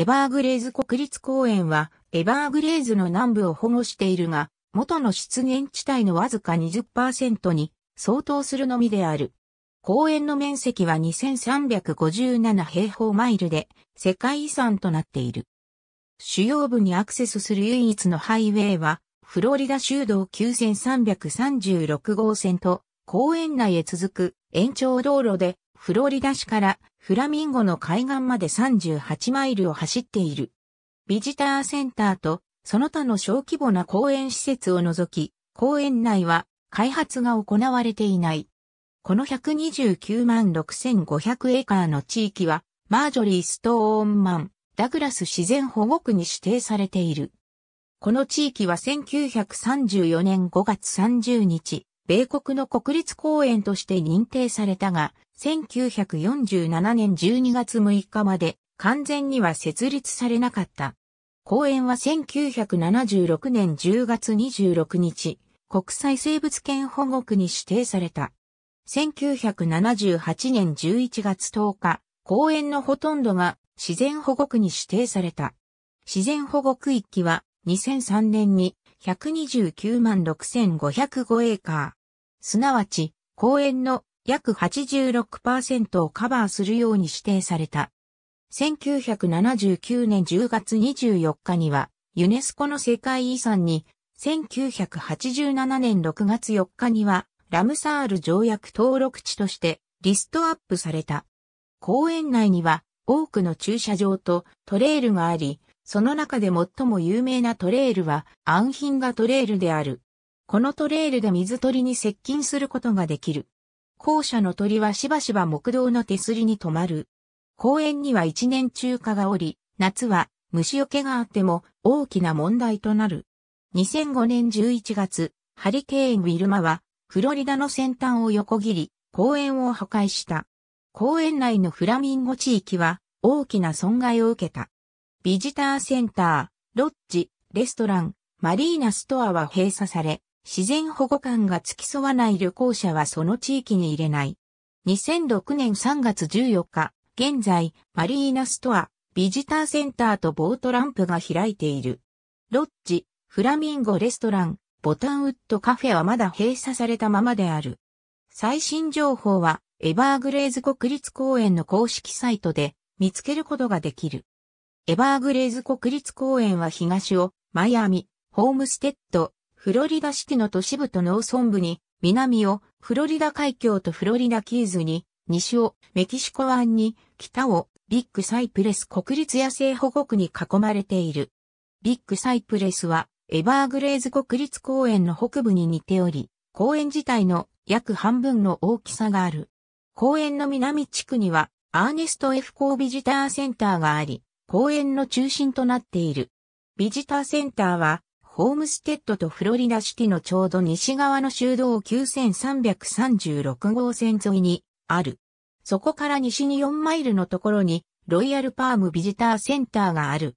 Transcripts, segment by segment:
エバーグレーズ国立公園は、エバーグレーズの南部を保護しているが、元の出現地帯のわずか20%に相当するのみである。公園の面積は2357平方マイルで世界遺産となっている。主要部にアクセスする唯一のハイウェイは、フロリダ州道9336号線と公園内へ続く延長道路でフロリダ市からフラミンゴの海岸まで38マイルを走っている。ビジターセンターとその他の小規模な公園施設を除き、公園内は開発が行われていない。この129万6500エーカーの地域は、マージョリー・ストーンマン、ダグラス自然保護区に指定されている。この地域は1934年5月30日、米国の国立公園として認定されたが、1947年12月6日まで完全には設立されなかった。公園は1976年10月26日、国際生物圏保護区に指定された。1978年11月10日、公園のほとんどが自然保護区に指定された。自然保護区域は2003年に129万6505エーカー、すなわち、公園の約86%をカバーするように指定された。1979年10月24日には、ユネスコの世界遺産に、1987年6月4日には、ラムサール条約登録地としてリストアップされた。公園内には多くの駐車場とトレイルがあり、その中で最も有名なトレイルはアンヒンガトレイルである。このトレイルで水鳥に接近することができる。校舎の鳥はしばしば木道の手すりに止まる。公園には一年中華がおり、夏は虫除けがあっても大きな問題となる。2005年11月、ハリケーン・ウィルマはフロリダの先端を横切り、公園を破壊した。公園内のフラミンゴ地域は大きな損害を受けた。ビジターセンター、ロッジ、レストラン、マリーナストアは閉鎖され、自然保護官が付き添わない旅行者はその地域に入れない。2006年3月14日、現在、マリーナストア、ビジターセンターとボートランプが開いている。ロッジ、フラミンゴレストラン、ボタンウッドカフェはまだ閉鎖されたままである。最新情報は、エバーグレーズ国立公園の公式サイトで見つけることができる。エバーグレーズ国立公園は東をマイアミ、ホームステッド、フロリダシティの都市部と農村部に、南をフロリダ海峡とフロリダキーズに、西をメキシコ湾に、北をビッグサイプレス国立野生保護区に囲まれている。ビッグサイプレスはエバーグレーズ国立公園の北部に似ており、公園自体の約半分の大きさがある。公園の南地区にはアーネスト F ービジターセンターがあり、公園の中心となっている。ビジターセンターはホームステッドとフロリダシティのちょうど西側の修道9336号線沿いにある。そこから西に4マイルのところにロイヤルパームビジターセンターがある。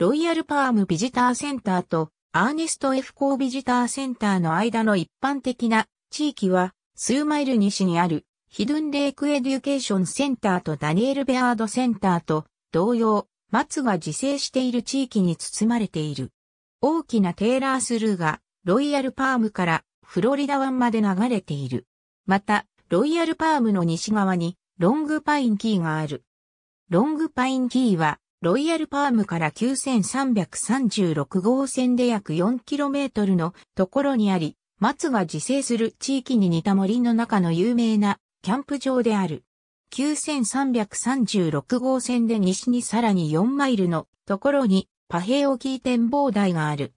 ロイヤルパームビジターセンターとアーネスト F ービジターセンターの間の一般的な地域は数マイル西にあるヒドゥンレイクエデュケーションセンターとダニエル・ベアードセンターと同様、松が自生している地域に包まれている。大きなテーラースルーがロイヤルパームからフロリダ湾まで流れている。また、ロイヤルパームの西側にロングパインキーがある。ロングパインキーはロイヤルパームから9336号線で約 4km のところにあり、松が自生する地域に似た森の中の有名なキャンプ場である。9336号線で西にさらに4マイルのところにパヘイー展望台がある。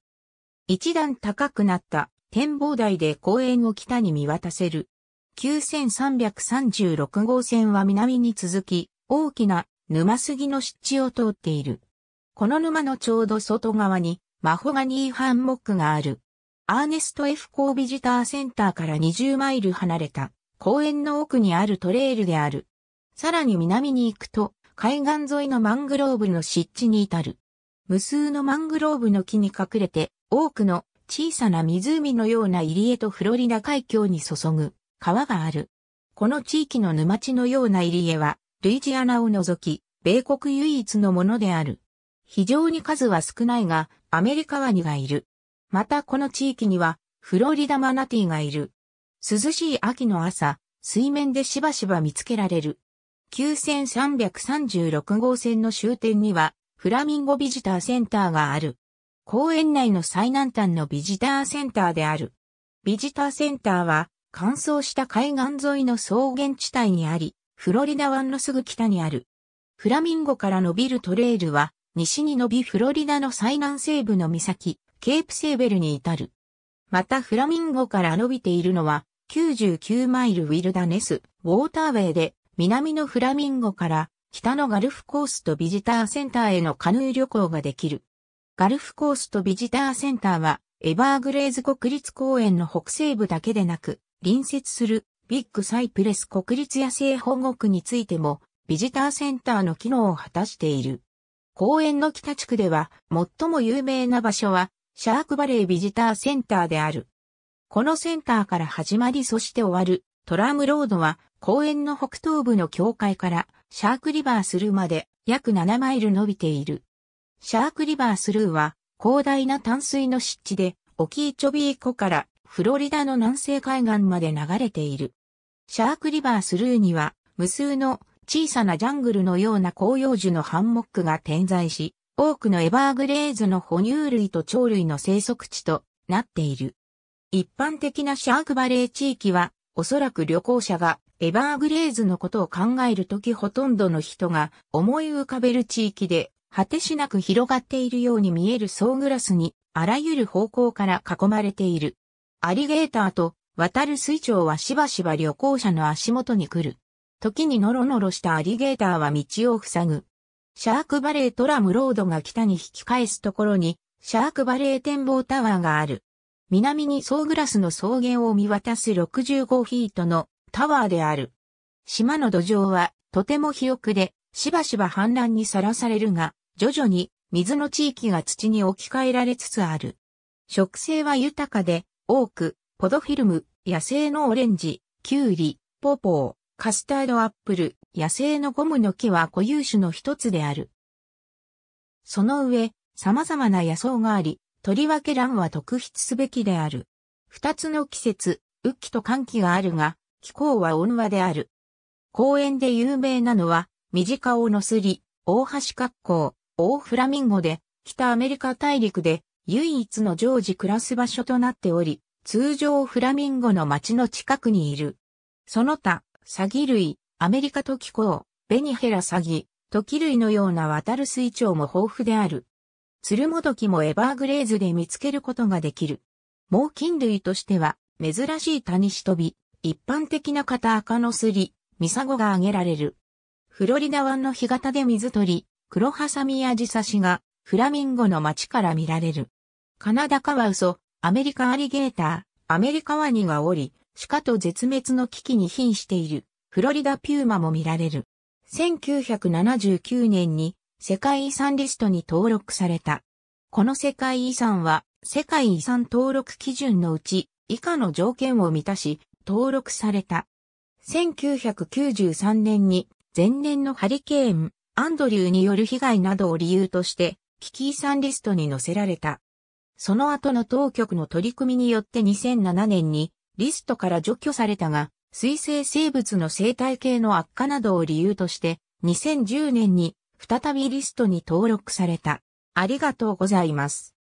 一段高くなった展望台で公園を北に見渡せる。9336号線は南に続き、大きな沼杉の湿地を通っている。この沼のちょうど外側に、マホガニーハンモックがある。アーネスト F コービジターセンターから20マイル離れた公園の奥にあるトレイルである。さらに南に行くと海岸沿いのマングローブの湿地に至る。無数のマングローブの木に隠れて、多くの小さな湖のような入り江とフロリダ海峡に注ぐ川がある。この地域の沼地のような入り江は、ルイジアナを除き、米国唯一のものである。非常に数は少ないが、アメリカワニがいる。またこの地域には、フロリダマナティがいる。涼しい秋の朝、水面でしばしば見つけられる。9336号線の終点には、フラミンゴビジターセンターがある。公園内の最南端のビジターセンターである。ビジターセンターは乾燥した海岸沿いの草原地帯にあり、フロリダ湾のすぐ北にある。フラミンゴから伸びるトレイルは、西に伸びフロリダの最南西部の岬、ケープセーベルに至る。またフラミンゴから伸びているのは、99マイルウィルダネス、ウォーターウェイで、南のフラミンゴから北のガルフコーストビジターセンターへのカヌー旅行ができる。ガルフコーストビジターセンターは、エバーグレーズ国立公園の北西部だけでなく、隣接するビッグサイプレス国立野生保護区についても、ビジターセンターの機能を果たしている。公園の北地区では、最も有名な場所は、シャークバレービジターセンターである。このセンターから始まりそして終わる、トラムロードは、公園の北東部の境界から、シャークリバースルーまで約7マイル伸びている。シャークリバースルーは広大な淡水の湿地でオキーチョビー湖からフロリダの南西海岸まで流れている。シャークリバースルーには無数の小さなジャングルのような広葉樹のハンモックが点在し、多くのエバーグレーズの哺乳類と鳥類の生息地となっている。一般的なシャークバレー地域はおそらく旅行者がエバーグレーズのことを考えるときほとんどの人が思い浮かべる地域で果てしなく広がっているように見えるソーグラスにあらゆる方向から囲まれている。アリゲーターと渡る水鳥はしばしば旅行者の足元に来る。時にノロノロしたアリゲーターは道を塞ぐ。シャークバレートラムロードが北に引き返すところに、シャークバレー展望タワーがある。南にソーグラスの草原を見渡す65フィートのタワーである。島の土壌はとても肥沃で、しばしば氾濫にさらされるが、徐々に水の地域が土に置き換えられつつある。植生は豊かで、多く、ポドフィルム、野生のオレンジ、キュウリ、ポポー、カスタードアップル、野生のゴムの木は固有種の一つである。その上、様々な野草があり、とりわけ欄は特筆すべきである。二つの季節、雨季と寒季があるが、気候は温和である。公園で有名なのは、身近をのすり、大橋格好、大フラミンゴで、北アメリカ大陸で唯一の常時暮らす場所となっており、通常フラミンゴの町の近くにいる。その他、サギ類、アメリカトキコウ、ベニヘラサギ、トキ類のような渡る水鳥も豊富である。ツルモドキもエバーグレーズで見つけることができる。猛禽類としては、珍しいタニシ飛び、一般的な型赤のすり、ミサゴが挙げられる。フロリダ湾の干潟で水鳥、黒ハサミやジサシがフラミンゴの町から見られる。カナダカワウソ、アメリカアリゲーター、アメリカワニがおり、鹿と絶滅の危機に瀕している、フロリダピューマも見られる。1979年に世界遺産リストに登録された。この世界遺産は世界遺産登録基準のうち以下の条件を満たし、登録された。1993年に前年のハリケーン、アンドリューによる被害などを理由として、危機遺産リストに載せられた。その後の当局の取り組みによって2007年にリストから除去されたが、水生生物の生態系の悪化などを理由として2010年に再びリストに登録された。ありがとうございます。